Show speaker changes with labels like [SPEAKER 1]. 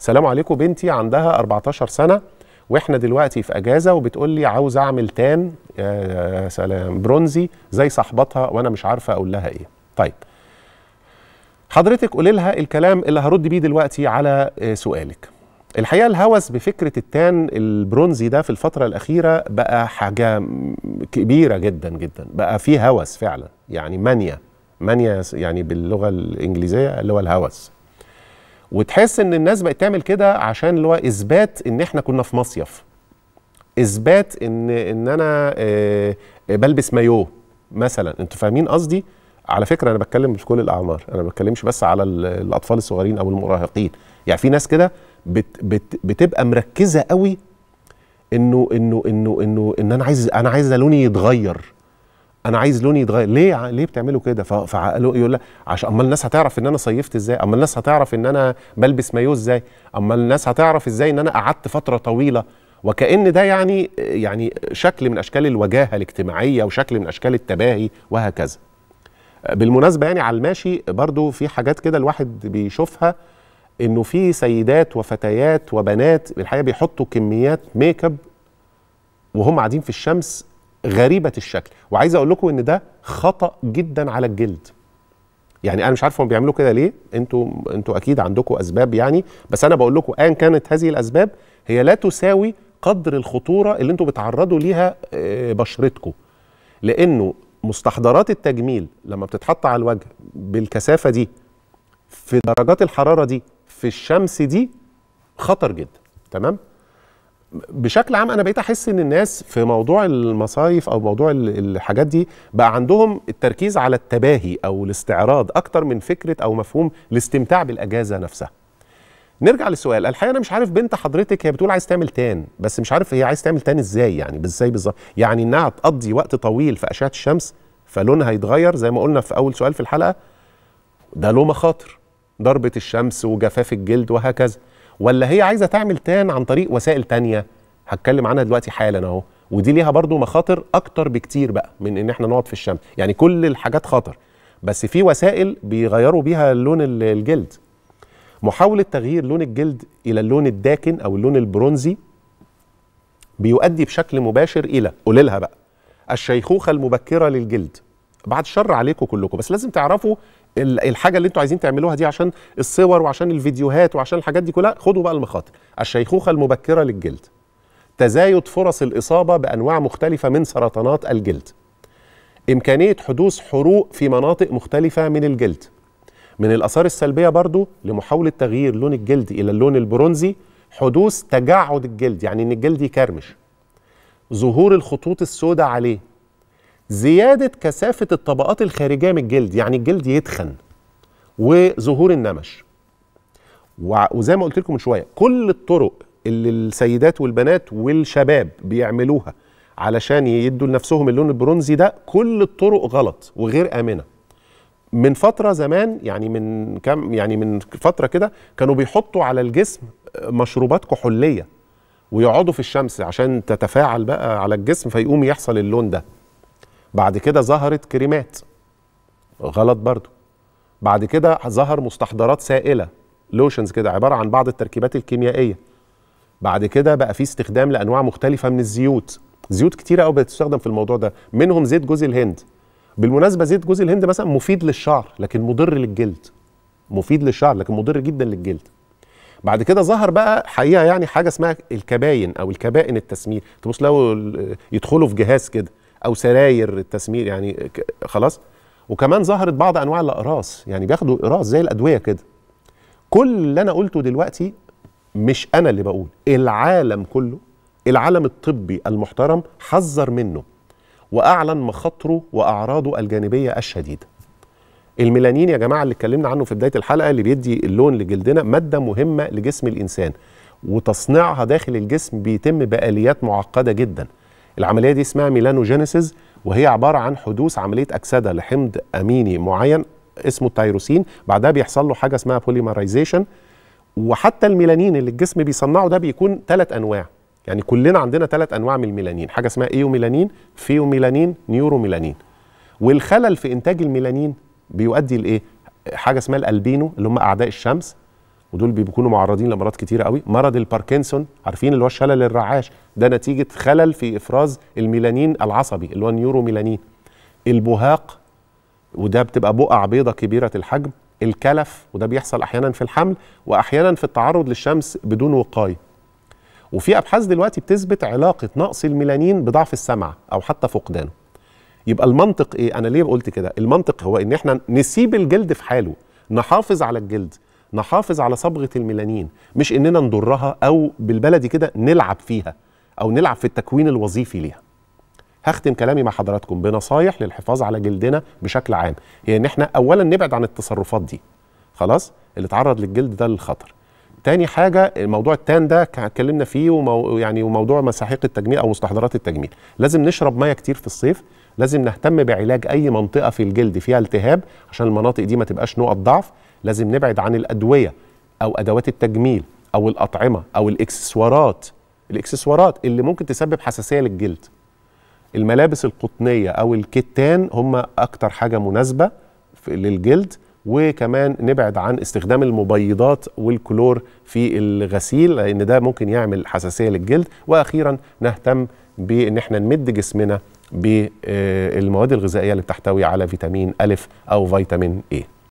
[SPEAKER 1] سلام عليكم بنتي عندها 14 سنه واحنا دلوقتي في اجازه وبتقول لي عاوز اعمل تان يا آه، آه، سلام برونزي زي صاحبتها وانا مش عارفه اقول لها ايه طيب حضرتك قولي لها الكلام اللي هرد بيه دلوقتي على آه، سؤالك الحقيقه الهوس بفكره التان البرونزي ده في الفتره الاخيره بقى حاجه كبيره جدا جدا بقى فيه هوس فعلا يعني مانيا مانيا يعني باللغه الانجليزيه اللي هو الهوس وتحس ان الناس بقت تعمل كده عشان اللي هو اثبات ان احنا كنا في مصيف اثبات ان ان انا آه، بلبس مايو مثلا انتوا فاهمين قصدي على فكره انا بتكلم في كل الاعمار انا ما بتكلمش بس على الاطفال الصغيرين او المراهقين يعني في ناس كده بت بت بتبقى مركزه قوي انه انه انه انه ان انا عايز انا عايز لوني يتغير انا عايز لوني يتغير ليه ليه بتعملوا كده فقالوا يقول لك عشان امال الناس هتعرف ان انا صيفت ازاي امال الناس هتعرف ان انا بلبس مايو ازاي امال الناس هتعرف ازاي ان انا قعدت فتره طويله وكان ده يعني يعني شكل من اشكال الوجاهه الاجتماعيه وشكل من اشكال التباهي وهكذا بالمناسبه يعني على الماشي برضو في حاجات كده الواحد بيشوفها انه في سيدات وفتيات وبنات الحقيقه بيحطوا كميات ميك اب وهم قاعدين في الشمس غريبه الشكل وعايز اقول لكم ان ده خطا جدا على الجلد يعني انا مش عارف هم بيعملوا كده ليه انتوا انتوا اكيد عندكم اسباب يعني بس انا بقول لكم ان كانت هذه الاسباب هي لا تساوي قدر الخطوره اللي انتوا بتعرضوا ليها آه، بشرتكم لانه مستحضرات التجميل لما بتتحط على الوجه بالكثافه دي في درجات الحراره دي في الشمس دي خطر جدا تمام بشكل عام انا بقيت احس ان الناس في موضوع المصايف او موضوع الحاجات دي بقى عندهم التركيز على التباهي او الاستعراض اكتر من فكره او مفهوم الاستمتاع بالاجازه نفسها نرجع للسؤال الحقيقه انا مش عارف بنت حضرتك هي بتقول عايز تعمل تان بس مش عارف هي عايز تعمل تان ازاي يعني ازاي بالظبط يعني انها تقضي وقت طويل في اشعه الشمس فلونها يتغير زي ما قلنا في اول سؤال في الحلقه ده له مخاطر ضربه الشمس وجفاف الجلد وهكذا ولا هي عايزه تعمل تان عن طريق وسائل تانية هتكلم عنها دلوقتي حالا اهو ودي ليها برضو مخاطر اكتر بكتير بقى من ان احنا نقعد في الشمس يعني كل الحاجات خطر بس في وسائل بيغيروا بيها لون الجلد محاولة تغيير لون الجلد إلى اللون الداكن أو اللون البرونزي بيؤدي بشكل مباشر إلى قولي لها بقى الشيخوخة المبكرة للجلد بعد شر عليكم كلكم بس لازم تعرفوا الحاجه اللي انتوا عايزين تعملوها دي عشان الصور وعشان الفيديوهات وعشان الحاجات دي كلها خدوا بقى المخاطر الشيخوخه المبكره للجلد تزايد فرص الاصابه بانواع مختلفه من سرطانات الجلد امكانيه حدوث حروق في مناطق مختلفه من الجلد من الاثار السلبيه برضو لمحاوله تغيير لون الجلد الى اللون البرونزي حدوث تجعد الجلد يعني ان الجلد يكرمش ظهور الخطوط السوداء عليه زيادة كثافة الطبقات الخارجية من الجلد يعني الجلد يتخن وظهور النمش وزي ما قلت لكم من شوية كل الطرق اللي السيدات والبنات والشباب بيعملوها علشان يدوا لنفسهم اللون البرونزي ده كل الطرق غلط وغير آمنة من فترة زمان يعني من كم يعني من فترة كده كانوا بيحطوا على الجسم مشروبات كحولية ويقعدوا في الشمس عشان تتفاعل بقى على الجسم فيقوم يحصل اللون ده بعد كده ظهرت كريمات غلط برضو بعد كده ظهر مستحضرات سائله لوشنز كده عباره عن بعض التركيبات الكيميائيه بعد كده بقى في استخدام لانواع مختلفه من الزيوت زيوت كتيره قوي بتستخدم في الموضوع ده منهم زيت جوز الهند بالمناسبه زيت جوز الهند مثلا مفيد للشعر لكن مضر للجلد مفيد للشعر لكن مضر جدا للجلد بعد كده ظهر بقى حقيقه يعني حاجه اسمها الكباين او الكبائن التسمير تبص لو يدخلوا في جهاز كده او سراير التسمير يعني خلاص وكمان ظهرت بعض انواع الاقراص يعني بياخدوا اقراص زي الادويه كده كل اللي انا قلته دلوقتي مش انا اللي بقول العالم كله العالم الطبي المحترم حذر منه واعلن مخاطره واعراضه الجانبيه الشديده الميلانين يا جماعه اللي اتكلمنا عنه في بدايه الحلقه اللي بيدي اللون لجلدنا ماده مهمه لجسم الانسان وتصنيعها داخل الجسم بيتم باليات معقده جدا العمليه دي اسمها ميلانوجينيسيس وهي عباره عن حدوث عمليه اكسده لحمض اميني معين اسمه التيروسين بعدها بيحصل له حاجه اسمها بوليمرايزيشن وحتى الميلانين اللي الجسم بيصنعه ده بيكون ثلاث انواع يعني كلنا عندنا ثلاث انواع من الميلانين حاجه اسمها ايوميلانين فيوميلانين نيوروميلانين والخلل في انتاج الميلانين بيؤدي لايه حاجه اسمها الالبينو اللي هم اعداء الشمس ودول بيكونوا معرضين لامراض كتيره قوي مرض الباركنسون عارفين اللي هو الشلل الرعاش ده نتيجه خلل في افراز الميلانين العصبي اللي هو النيوروميلانين البهاق وده بتبقى بقع بيضه كبيره الحجم الكلف وده بيحصل احيانا في الحمل واحيانا في التعرض للشمس بدون وقايه وفي ابحاث دلوقتي بتثبت علاقه نقص الميلانين بضعف السمع او حتى فقدانه يبقى المنطق ايه انا ليه قلت كده المنطق هو ان احنا نسيب الجلد في حاله نحافظ على الجلد نحافظ على صبغه الميلانين مش اننا نضرها او بالبلدي كده نلعب فيها او نلعب في التكوين الوظيفي ليها هختم كلامي مع حضراتكم بنصايح للحفاظ على جلدنا بشكل عام هي ان احنا اولا نبعد عن التصرفات دي خلاص اللي اتعرض للجلد ده للخطر تاني حاجة موضوع التان ده اتكلمنا فيه ومو يعني وموضوع مساحيق التجميل أو مستحضرات التجميل، لازم نشرب مية كتير في الصيف، لازم نهتم بعلاج أي منطقة في الجلد فيها التهاب عشان المناطق دي ما تبقاش نقط ضعف، لازم نبعد عن الادويه او ادوات التجميل او الاطعمه او الاكسسوارات الاكسسوارات اللي ممكن تسبب حساسيه للجلد الملابس القطنيه او الكتان هم اكتر حاجه مناسبه للجلد وكمان نبعد عن استخدام المبيضات والكلور في الغسيل لان ده ممكن يعمل حساسيه للجلد واخيرا نهتم بان احنا نمد جسمنا بالمواد آه، الغذائيه اللي بتحتوي على فيتامين الف او فيتامين ايه